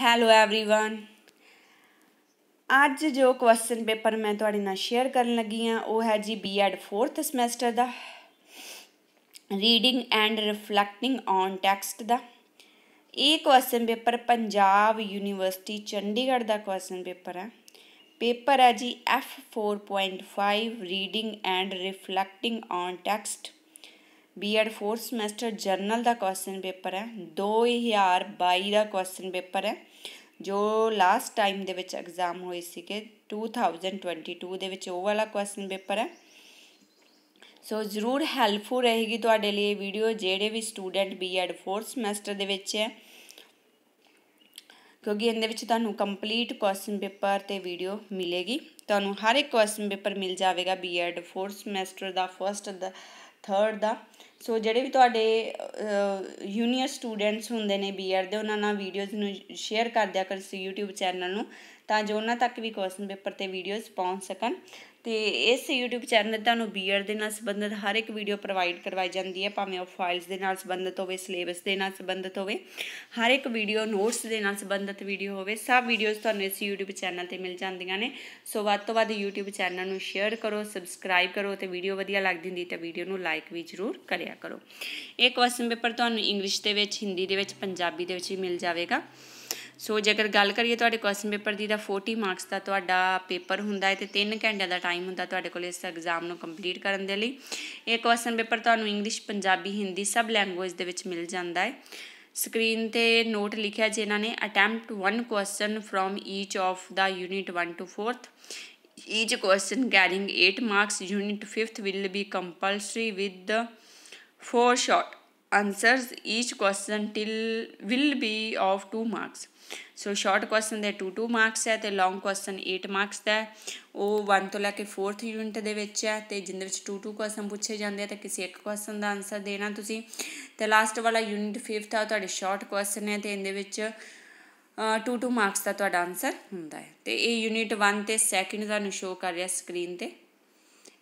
hello everyone ਅੱਜ ਜੋ question paper ਮੈਂ ਤੁਹਾਡੇ ਨਾਲ ਸ਼ੇਅਰ ਕਰਨ ਲੱਗੀ ਆ ਉਹ ਹੈ ਜੀ ਬੀਐਡ 4th ਸਮੈਸਟਰ ਦਾ reading and reflecting on text ਦਾ ਇਹ question paper Punjab University Chandigarh ਦਾ ਕੁਐਸਚਨ ਪੇਪਰ ਹੈ ਪੇਪਰ ਹੈ ਜੀ F4.5 reading and reflecting on text B Ed 4 semester general ਦਾ ਕੁਐਸਚਨ ਪੇਪਰ ਹੈ 2022 ਦਾ ਕੁਐਸਚਨ ਪੇਪਰ ਹੈ ਜੋ ਲਾਸਟ ਟਾਈਮ ਦੇ ਵਿੱਚ ਐਗਜ਼ਾਮ ਹੋਏ ਸੀਗੇ 2022 ਦੇ ਵਿੱਚ ਉਹ ਵਾਲਾ ਕੁਐਸਚਨ ਪੇਪਰ ਹੈ ਸੋ ਜ਼ਰੂਰ ਹੈਲਪਫੁਲ ਰਹੇਗੀ ਤੁਹਾਡੇ ਲਈ ਇਹ ਵੀਡੀਓ ਜਿਹੜੇ ਵੀ ਸਟੂਡੈਂਟ ਬੀਐਡ 4 ਸਮੈਸਟਰ ਦੇ ਵਿੱਚ ਹੈ ਕਿਉਂਕਿ ਇਹਦੇ ਵਿੱਚ ਤੁਹਾਨੂੰ ਕੰਪਲੀਟ ਕੁਐਸਚਨ ਪੇਪਰ ਤੇ ਵੀਡੀਓ ਮਿਲੇਗੀ ਤੁਹਾਨੂੰ ਹਰ ਇੱਕ ਕੁਐਸਚਨ ਪੇਪਰ ਮਿਲ ਜਾਵੇਗਾ ਬੀਐਡ ਫੋਰਥ ਸਮੈਸਟਰ ਦਾ ਫਰਸਟ ਦਾ ਥਰਡ ਦਾ ਸੋ ਜਿਹੜੇ ਵੀ ਤੁਹਾਡੇ ਯੂਨੀਅਰ ਸਟੂਡੈਂਟਸ ਹੁੰਦੇ ਨੇ ਬੀਐਡ ਦੇ ਉਹਨਾਂ ਨਾਲ ਵੀਡੀਓਜ਼ ਨੂੰ ਸ਼ੇਅਰ ਕਰ ਦਿਆ ਕਰ ਸੀ YouTube ਚੈਨਲ ਨੂੰ ਤਾਂ ਜੋ ਉਹਨਾਂ ਤੱਕ ਵੀ ਕੁਐਸਚਨ ਪੇਪਰ ਤੇ ਵੀਡੀਓਜ਼ ਪਹੁੰਚ ਸਕਣ ਤੇ ਇਸ YouTube ਚੈਨਲ ਤੁਹਾਨੂੰ ਬੀਅਰ ਦੇ ਨਾਲ ਸੰਬੰਧਿਤ ਹਰ ਇੱਕ ਵੀਡੀਓ ਪ੍ਰੋਵਾਈਡ ਕਰਵਾਈ ਜਾਂਦੀ ਹੈ ਭਾਵੇਂ ਉਹ ਫਾਈਲਸ ਦੇ ਨਾਲ ਸੰਬੰਧਿਤ ਹੋਵੇ ਸਿਲੇਬਸ ਦੇ ਨਾਲ ਸੰਬੰਧਿਤ ਹੋਵੇ ਹਰ ਇੱਕ ਵੀਡੀਓ ਨੋਟਸ ਦੇ ਨਾਲ ਸੰਬੰਧਿਤ ਵੀਡੀਓ ਹੋਵੇ ਸਭ ਵੀਡੀਓਜ਼ ਤੁਹਾਨੂੰ ਇਸ YouTube ਚੈਨਲ ਤੇ ਮਿਲ ਜਾਂਦੀਆਂ ਨੇ ਸੋ ਵੱਧ ਤੋਂ ਵੱਧ YouTube ਚੈਨਲ ਨੂੰ ਸ਼ੇਅਰ ਕਰੋ ਸਬਸਕ੍ਰਾਈਬ ਕਰੋ ਤੇ ਵੀਡੀਓ ਵਧੀਆ ਲੱਗਦੀ ਹੁੰਦੀ ਤਾਂ ਵੀਡੀਓ ਨੂੰ ਲਾਈਕ ਵੀ ਜ਼ਰੂਰ ਕਰਿਆ ਕਰੋ ਇਹ ਕੁਐਸਚਨ ਪੇਪਰ ਤੁਹਾਨੂੰ ਇੰਗਲਿਸ਼ ਦੇ ਵਿੱਚ ਹਿੰਦੀ ਦੇ ਵਿੱਚ ਪੰਜਾਬੀ ਦੇ ਵਿੱਚ ਵੀ ਮਿਲ ਜਾਵੇਗਾ ਸੋ ਜੇਕਰ ਗੱਲ ਕਰੀਏ ਤੁਹਾਡੇ ਕੁਐਸਚਨ ਪੇਪਰ ਦੀ ਤਾਂ 40 ਮਾਰਕਸ ਦਾ ਤੁਹਾਡਾ ਪੇਪਰ ਹੁੰਦਾ ਹੈ ਤੇ 3 ਘੰਟਿਆਂ ਦਾ ਟਾਈਮ ਹੁੰਦਾ ਤੁਹਾਡੇ ਕੋਲ ਇਸ ਐਗਜ਼ਾਮ ਨੂੰ ਕੰਪਲੀਟ ਕਰਨ ਦੇ ਲਈ ਇਹ ਕੁਐਸਚਨ ਪੇਪਰ ਤੁਹਾਨੂੰ ਇੰਗਲਿਸ਼ ਪੰਜਾਬੀ ਹਿੰਦੀ ਸਭ ਲੈਂਗੁਏਜ ਦੇ ਵਿੱਚ ਮਿਲ ਜਾਂਦਾ ਹੈ ਸਕਰੀਨ ਤੇ ਨੋਟ ਲਿਖਿਆ ਜਿਨ੍ਹਾਂ ਨੇ attempt 1 question from each of ਦਾ unit 1 to 4th each question carrying 8 marks unit 5th will be compulsory with 4 four answers each question till will be of 2 marks so short question ਦੇ 2 2 marks ਹੈ ਤੇ ਲੌਂਗ question 8 marks ਦਾ ਉਹ 1 ਤੋਂ ਲੈ ਕੇ 4th unit ਦੇ ਵਿੱਚ ਹੈ ਤੇ ਜਿੰਦੇ ਵਿੱਚ 2 2 ਕੁਐਸਚਨ ਪੁੱਛੇ ਜਾਂਦੇ ਆ ਤਾਂ ਕਿਸੇ ਇੱਕ ਕੁਐਸਚਨ ਦਾ ਆਨਸਰ ਦੇਣਾ ਤੁਸੀਂ ਤੇ ਲਾਸਟ ਵਾਲਾ ਯੂਨਿਟ 5th ਆ ਤੁਹਾਡੇ ਸ਼ਾਰਟ ਕੁਐਸਚਨ ਹੈ ਤੇ ਇਹਦੇ ਵਿੱਚ 2 2 ਮਾਰਕਸ ਦਾ ਤੁਹਾਡਾ ਆਨਸਰ ਹੁੰਦਾ ਹੈ ਤੇ ਇਹ ਯੂਨਿਟ 1 ਤੇ ਸੈਕਿੰਡ ਤੁਹਾਨੂੰ ਸ਼ੋ ਕਰ ਰਿਹਾ ਸਕਰੀਨ ਤੇ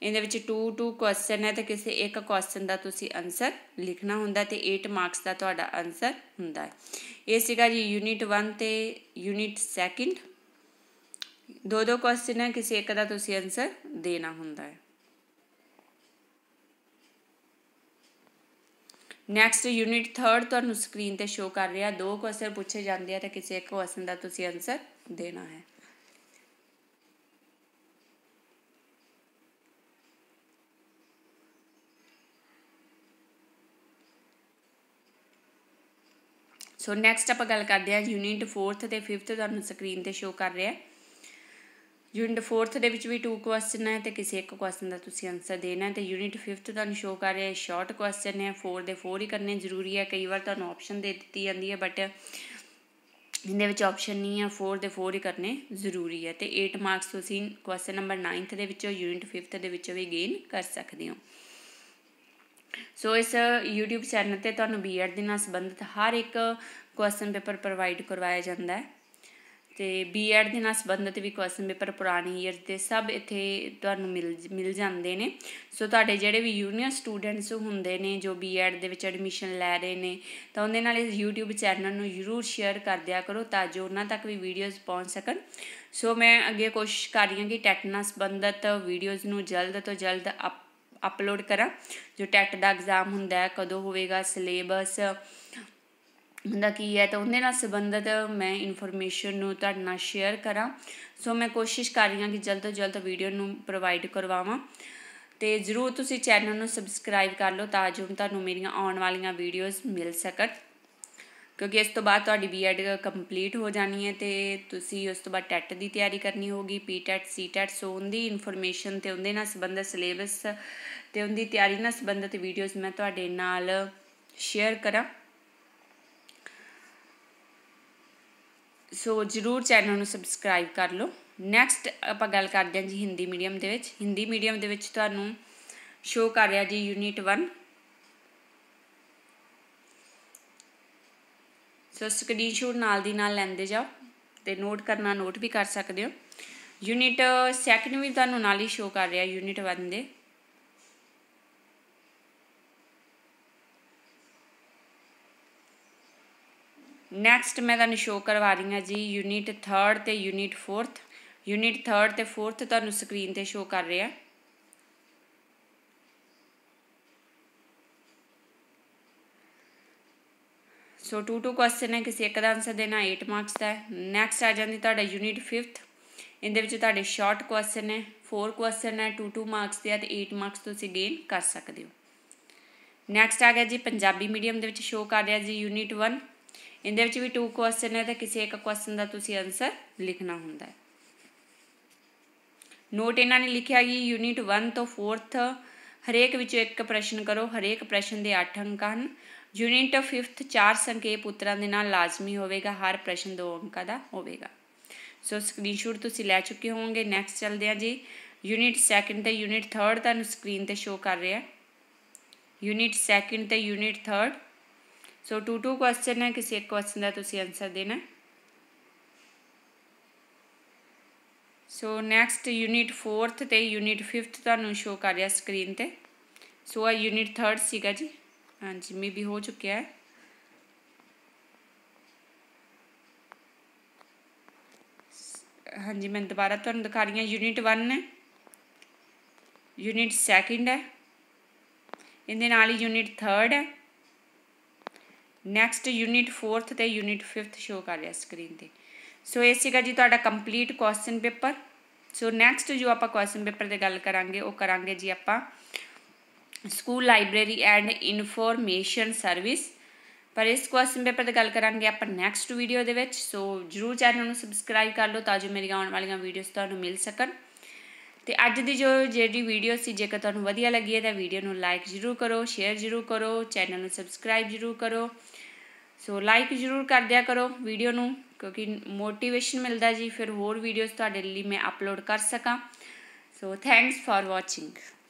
ਇਹਦੇ ਵਿੱਚ 2 2 ਕੁਐਸਚਨ ਹੈ ਤੇ ਕਿਸੇ ਇੱਕ ਕੁਐਸਚਨ ਦਾ ਤੁਸੀਂ ਆਨਸਰ ਲਿਖਣਾ ਹੁੰਦਾ ਤੇ 8 ਮਾਰਕਸ ਦਾ ਤੁਹਾਡਾ ਆਨਸਰ ਹੁੰਦਾ ਹੈ ਇਹ ਸੀਗਾ ਜੀ ਯੂਨਿਟ 1 ਤੇ ਯੂਨਿਟ 2 ਦੋ ਦੋ ਕੁਐਸਚਨ ਹੈ ਕਿਸੇ ਇੱਕ ਦਾ ਤੁਸੀਂ ਆਨਸਰ ਦੇਣਾ ਹੁੰਦਾ ਹੈ ਨੈਕਸਟ ਯੂਨਿਟ 3 ਤੁਹਾਨੂੰ ਸਕਰੀਨ ਤੇ ਸ਼ੋ ਕਰ ਰਿਹਾ ਦੋ ਕੁਐਸਚਨ ਪੁੱਛੇ ਜਾਂਦੇ ਆ ਤਾਂ ਕਿਸੇ ਇੱਕ ਕੁਐਸਚਨ ਦਾ ਤੁਸੀਂ ਆਨਸਰ ਦੇਣਾ ਹੈ ਸੋ ਨੈਕਸਟ ਆਪਾਂ ਗੱਲ ਕਰਦੇ ਹਾਂ ਯੂਨਿਟ 4th ਤੇ 5th ਤੁਹਾਨੂੰ ਸਕਰੀਨ ਤੇ ਸ਼ੋ ਕਰ ਰਿਹਾ ਯੂਨਿਟ 4th ਦੇ ਵਿੱਚ ਵੀ 2 ਕੁਐਸਚਨ ਹੈ ਤੇ ਕਿਸੇ ਇੱਕ ਕੁਐਸਚਨ ਦਾ ਤੁਸੀਂ ਆਨਸਰ ਦੇਣਾ ਹੈ ਤੇ ਯੂਨਿਟ 5th ਤੁਹਾਨੂੰ ਸ਼ੋ ਕਰ ਰਿਹਾ ਹੈ ਸ਼ਾਰਟ ਕੁਐਸਚਨ ਹੈ 4 ਦੇ 4 ਹੀ ਕਰਨੇ ਜ਼ਰੂਰੀ ਹੈ ਕਈ ਵਾਰ ਤੁਹਾਨੂੰ ਆਪਸ਼ਨ ਦੇ ਦਿੱਤੀ ਜਾਂਦੀ ਹੈ ਬਟ ਇਹਦੇ ਵਿੱਚ ਆਪਸ਼ਨ ਨਹੀਂ ਹੈ 4 ਦੇ 4 ਹੀ ਕਰਨੇ ਜ਼ਰੂਰੀ ਹੈ ਤੇ 8 ਮਾਰਕਸ ਤੁਸੀਂ ਕੁਐਸਚਨ ਨੰਬਰ 9th ਦੇ ਵਿੱਚੋਂ ਯੂਨਿਟ 5th ਦੇ ਵਿੱਚੋਂ ਵੀ ਗੇਨ ਕਰ ਸਕਦੇ ਹੋ ਸੋ ਇਸ YouTube ਚੈਨਲ ਤੇ ਤੁਹਾਨੂੰ ਬੀਐਡ ਦੇ ਨਾਲ ਸੰਬੰਧਿਤ ਹਰ ਇੱਕ ਕੁਐਸਚਨ ਪੇਪਰ ਪ੍ਰੋਵਾਈਡ ਕਰਵਾਇਆ ਜਾਂਦਾ ਹੈ ਤੇ ਬੀਐਡ ਦੇ ਨਾਲ ਸੰਬੰਧਿਤ ਵੀ ਕੁਐਸਚਨ ਪੇਪਰ ਪੁਰਾਣੇ ਇਅਰ ਦੇ ਸਭ ਇੱਥੇ ਤੁਹਾਨੂੰ ਮਿਲ ਮਿਲ ਜਾਂਦੇ ਨੇ ਸੋ ਤੁਹਾਡੇ ਜਿਹੜੇ ਵੀ ਯੂਨੀਅਰ ਸਟੂਡੈਂਟਸ ਹੁੰਦੇ ਨੇ ਜੋ ਬੀਐਡ ਦੇ ਵਿੱਚ ਐਡਮਿਸ਼ਨ ਲੈ ਰਹੇ ਨੇ ਤਾਂ ਉਹਦੇ ਨਾਲ ਇਸ YouTube ਚੈਨਲ ਨੂੰ ਜ਼ਰੂਰ ਸ਼ੇਅਰ ਕਰ ਦਿਆ ਕਰੋ ਤਾਂ ਜੋ ਉਹਨਾਂ ਤੱਕ ਵੀ ਵੀਡੀਓਜ਼ ਪਹੁੰਚ ਸਕਣ ਸੋ ਮੈਂ ਅੱਗੇ ਕੋਸ਼ਿਸ਼ ਕਰ ਰਹੀ ਹਾਂ ਕਿ ਟੈਟ ਨਾਲ ਸੰਬੰਧਿਤ ਵੀਡੀਓਜ਼ ਨੂੰ ਜਲਦ ਤੋਂ ਜਲਦ ਅਪ ਅਪਲੋਡ ਕਰਾਂ ਜੋ ਟੈਟ ਦਾ ਐਗਜ਼ਾਮ ਹੁੰਦਾ ਕਦੋਂ ਹੋਵੇਗਾ ਸਿਲੇਬਸ ਹੁੰਦਾ ਕੀ ਹੈ ਤਾਂ ਉਹਦੇ ਨਾਲ ਸੰਬੰਧਿਤ ਮੈਂ ਇਨਫੋਰਮੇਸ਼ਨ ਨੂੰ ਤੁਹਾਡੇ ਨਾਲ ਸ਼ੇਅਰ ਕਰਾਂ ਸੋ ਮੈਂ ਕੋਸ਼ਿਸ਼ ਕਰ ਰਹੀ ਹਾਂ ਕਿ ਜਲਦ ਤੋਂ ਜਲਦ ਵੀਡੀਓ ਨੂੰ ਪ੍ਰੋਵਾਈਡ ਕਰਵਾਵਾਂ ਤੇ ਜਰੂਰ ਤੁਸੀਂ ਚੈਨਲ ਨੂੰ ਸਬਸਕ੍ਰਾਈਬ ਕਰ ਲਓ ਤਾਂ ਜੋ ਤੁਹਾਨੂੰ ਮੇਰੀਆਂ ਆਉਣ ਵਾਲੀਆਂ ਵੀਡੀਓਜ਼ ਮਿਲ ਸਕਣ ਕਿਉਂਕਿ ਇਸ ਤੋਂ ਬਾਅਦ ਤੁਹਾਡੀ ਬੀਐਡ ਕੰਪਲੀਟ ਹੋ ਜਾਣੀ ਹੈ ਤੇ ਤੁਸੀਂ ਉਸ ਤੋਂ ਬਾਅਦ ਟੈਟ ਦੀ ਤਿਆਰੀ ਕਰਨੀ ਹੋਗੀ ਪੀਟੈਟ ਸੀਟੈਟ ਸੋ ਉਹਦੀ ਇਨਫੋਰਮੇਸ਼ਨ ਤੇ ਉਹਦੇ ਨਾਲ ਸੰਬੰਧਿਤ ਸਿਲੇਬਸ ਤੇ ਉਹਦੀ ਤਿਆਰੀ ਨਾਲ ਸੰਬੰਧਿਤ ਵੀਡੀਓਜ਼ ਮੈਂ ਤੁਹਾਡੇ ਨਾਲ ਸ਼ੇਅਰ ਕਰਾਂ ਸੋ ਜਰੂਰ ਚੈਨਲ ਨੂੰ ਸਬਸਕ੍ਰਾਈਬ ਕਰ ਲਓ ਨੈਕਸਟ ਆਪਾਂ ਗੱਲ ਕਰਦੇ ਹਾਂ ਜੀ ਹਿੰਦੀ ਮੀਡੀਅਮ ਦੇ ਵਿੱਚ ਹਿੰਦੀ ਮੀਡੀਅਮ ਦੇ ਵਿੱਚ ਤੁਹਾਨੂੰ ਸ਼ੋ ਕਰ ਰਿਹਾ ਜੀ ਯੂਨਿਟ 1 ਸੋ ਸਕਰੀਨਸ਼ਾਟ ਨਾਲ ਦੀ ਨਾਲ ਲੈਂਦੇ ਜਾਓ ਤੇ ਨੋਟ ਕਰਨਾ ਨੋਟ ਵੀ ਕਰ ਸਕਦੇ ਹੋ ਯੂਨਿਟ ਸੈਕੰਡ ਵੀ ਤੁਹਾਨੂੰ ਨਾਲ ਹੀ ਸ਼ੋ ਕਰ ਰਿਹਾ ਯੂਨਿਟ 1 ਦੇ ਨੈਕਸਟ ਮੈਂ ਤੁਹਾਨੂੰ ਸ਼ੋ ਕਰਵਾ ਰਹੀ ਹਾਂ ਜੀ ਯੂਨਿਟ 3 ਤੇ ਯੂਨਿਟ 4 ਯੂਨਿਟ 3 ਤੇ 4 ਤੁਹਾਨੂੰ ਸਕਰੀਨ ਤੇ ਸ਼ੋ ਕਰ ਰਿਹਾ ਸੋ 2 2 ਕੁਐਸਚਨ ਹੈ ਕਿਸੇ ਇੱਕ ਦਾ ਆਨਸਰ ਦੇਣਾ 8 ਮਾਰਕਸ ਦਾ ਹੈ ਨੈਕਸਟ ਆ ਜਾਂਦੀ ਤੁਹਾਡਾ ਯੂਨਿਟ 5th ਇਹਦੇ ਵਿੱਚ ਤੁਹਾਡੇ ਸ਼ਾਰਟ ਕੁਐਸਚਨ ਹੈ 4 ਕੁਐਸਚਨ ਹੈ 2 2 ਮਾਰਕਸ ਦੇ ਆ ਤੇ 8 ਮਾਰਕਸ ਤੁਸੀਂ ਗੇਨ ਕਰ ਸਕਦੇ ਹੋ ਨੈਕਸਟ ਆ ਗਿਆ ਜੀ ਪੰਜਾਬੀ ਮੀਡੀਅਮ ਦੇ ਵਿੱਚ ਸ਼ੋ ਕਰ ਰਿਹਾ ਜੀ ਯੂਨਿਟ 1 ਇਹਦੇ ਵਿੱਚ ਵੀ 2 ਕੁਐਸਚਨ ਹੈ ਤਾਂ ਕਿਸੇ ਇੱਕ ਕੁਐਸਚਨ ਦਾ ਤੁਸੀਂ ਆਨਸਰ ਲਿਖਣਾ ਹੁੰਦਾ ਹੈ ਨੋਟ ਇਹਨਾਂ ਨੇ ਲਿਖਿਆ ਕਿ ਯੂਨਿਟ 1 ਤੋਂ 4th ਹਰੇਕ ਵਿੱਚੋਂ ਇੱਕ ਪ੍ਰਸ਼ਨ ਕਰੋ ਹਰੇਕ ਪ੍ਰਸ਼ਨ ਦੇ 8 ਅੰਕ ਹਨ ਯੂਨਿਟ 5th ਚਾਰ ਸੰਖੇਪ ਉਤਰਾਂ ਦੇ ਨਾਲ ਲਾਜ਼ਮੀ ਹੋਵੇਗਾ ਹਰ ਪ੍ਰਸ਼ਨ ਦੋ ਅੰਕਾਂ ਦਾ ਹੋਵੇਗਾ ਸੋ ਸਕਰੀਨਸ਼ਾਟ ਤੁਸੀਂ ਲੈ ਚੁੱਕੇ ਹੋਵੋਗੇ ਨੈਕਸਟ ਚੱਲਦੇ ਆ ਜੀ ਯੂਨਿਟ 2nd ਤੇ ਯੂਨਿਟ 3rd ਤੁਹਾਨੂੰ ਸਕਰੀਨ ਤੇ ਸ਼ੋ ਕਰ ਰਿਹਾ ਯੂਨਿਟ 2nd ਤੇ unit 3rd so two two question ਹੈ ਕਿਸੇ ਇੱਕ ਕੁਐਸਚਨ ਦਾ ਤੁਸੀਂ ਆਨਸਰ ਦੇਣਾ ਸੋ ਨੈਕਸਟ ਯੂਨਿਟ 4th ਤੇ ਯੂਨਿਟ 5th ਤੁਹਾਨੂੰ ਸ਼ੋ ਕਰ ਰਿਹਾ ਸਕਰੀਨ ਤੇ ਸੋ ਆ ਯੂਨਿਟ 3rd ਸੀਗਾ ਜੀ हाँ जी मे भी हो चुका है हाँ जी मैं दोबारा तुम तो दिखा रही हूँ यूनिट वन है यूनिट सैकेंड है इन ही यूनिट थर्ड है नैक्सट यूनिट फोर्थ तो यूनिट फिफ्थ शो कर रहा स्क्रीन पर सो यह जी थोड़ा complete question paper so next जो आप क्वेश्चन पेपर की गल करा वो करा जी आप school library and information service ਪਰ ਇਸ ਕੁਐਸਚਨ ਪੇਪਰ ਦੀ ਗੱਲ ਕਰਾਂਗੇ ਆਪਾਂ ਨੈਕਸਟ ਵੀਡੀਓ ਦੇ ਵਿੱਚ ਸੋ ਜਰੂਰ ਚੈਨਲ ਨੂੰ ਸਬਸਕ੍ਰਾਈਬ ਕਰ ਲਓ ਤਾਂ ਜੋ ਮੇਰੀਆਂ ਆਉਣ ਵਾਲੀਆਂ ਵੀਡੀਓਜ਼ ਤੁਹਾਨੂੰ ਮਿਲ ਸਕਣ ਤੇ ਅੱਜ ਦੀ ਜੋ ਜਿਹੜੀ ਵੀਡੀਓ ਸੀ ਜੇਕਰ ਤੁਹਾਨੂੰ ਵਧੀਆ ਲੱਗੀ ਹੈ ਤਾਂ ਵੀਡੀਓ ਨੂੰ ਲਾਈਕ ਜਰੂਰ ਕਰੋ ਸ਼ੇਅਰ ਜਰੂਰ ਕਰੋ ਚੈਨਲ ਨੂੰ ਸਬਸਕ੍ਰਾਈਬ ਜਰੂਰ ਕਰੋ ਸੋ ਲਾਈਕ ਜਰੂਰ ਕਰ ਦਿਆ ਕਰੋ ਵੀਡੀਓ ਨੂੰ ਕਿਉਂਕਿ ਮੋਟੀਵੇਸ਼ਨ ਮਿਲਦਾ ਜੀ ਫਿਰ ਹੋਰ ਵੀਡੀਓਜ਼ ਤੁਹਾਡੇ ਲਈ ਮੈਂ ਅਪਲੋਡ ਕਰ ਸਕਾਂ ਸੋ ਥੈਂਕਸ ਫਾਰ ਵਾਚਿੰਗ